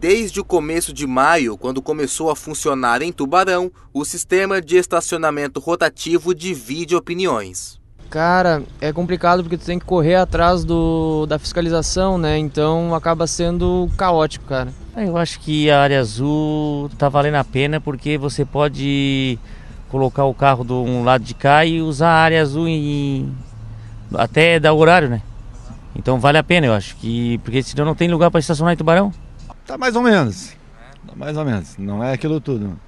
Desde o começo de maio, quando começou a funcionar em Tubarão, o sistema de estacionamento rotativo divide opiniões. Cara, é complicado porque tu tem que correr atrás do, da fiscalização, né? Então acaba sendo caótico, cara. Ah, eu acho que a área azul tá valendo a pena porque você pode colocar o carro de um lado de cá e usar a área azul até dar horário, né? Então vale a pena, eu acho que porque senão não tem lugar para estacionar em Tubarão. Tá mais ou menos. Tá mais ou menos. Não é aquilo tudo.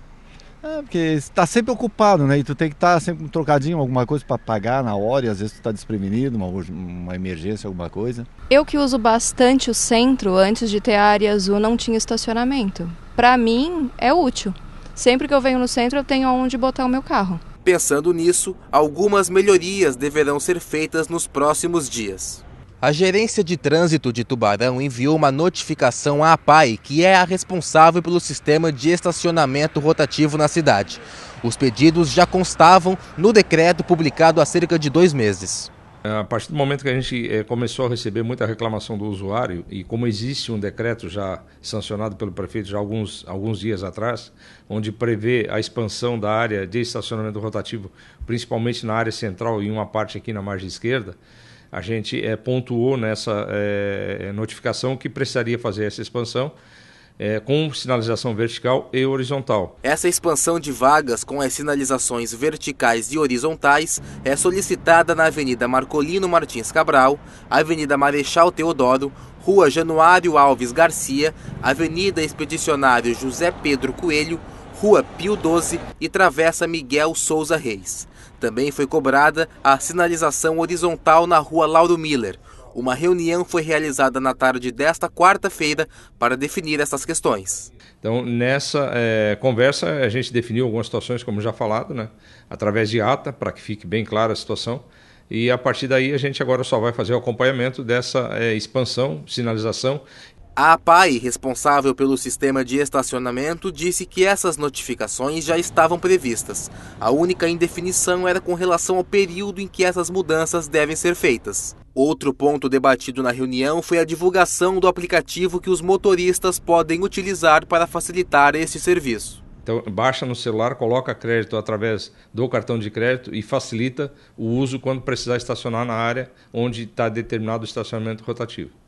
É, porque está sempre ocupado, né? E tu tem que estar tá sempre trocadinho, alguma coisa para pagar na hora, e às vezes tu está desprevenido, uma, uma emergência, alguma coisa. Eu que uso bastante o centro, antes de ter a área azul, não tinha estacionamento. Para mim, é útil. Sempre que eu venho no centro, eu tenho onde botar o meu carro. Pensando nisso, algumas melhorias deverão ser feitas nos próximos dias. A Gerência de Trânsito de Tubarão enviou uma notificação à APAI, que é a responsável pelo sistema de estacionamento rotativo na cidade. Os pedidos já constavam no decreto publicado há cerca de dois meses. É, a partir do momento que a gente é, começou a receber muita reclamação do usuário, e como existe um decreto já sancionado pelo prefeito já alguns, alguns dias atrás, onde prevê a expansão da área de estacionamento rotativo, principalmente na área central e uma parte aqui na margem esquerda, a gente é, pontuou nessa é, notificação que precisaria fazer essa expansão. É, com sinalização vertical e horizontal. Essa expansão de vagas com as sinalizações verticais e horizontais é solicitada na Avenida Marcolino Martins Cabral, Avenida Marechal Teodoro, Rua Januário Alves Garcia, Avenida Expedicionário José Pedro Coelho, Rua Pio 12 e Travessa Miguel Souza Reis. Também foi cobrada a sinalização horizontal na Rua Lauro Miller. Uma reunião foi realizada na tarde desta quarta-feira para definir essas questões. Então, nessa é, conversa, a gente definiu algumas situações, como já falado, né? através de ata, para que fique bem clara a situação. E a partir daí, a gente agora só vai fazer o acompanhamento dessa é, expansão, sinalização a APAI, responsável pelo sistema de estacionamento, disse que essas notificações já estavam previstas. A única indefinição era com relação ao período em que essas mudanças devem ser feitas. Outro ponto debatido na reunião foi a divulgação do aplicativo que os motoristas podem utilizar para facilitar esse serviço. Então, baixa no celular, coloca crédito através do cartão de crédito e facilita o uso quando precisar estacionar na área onde está determinado o estacionamento rotativo.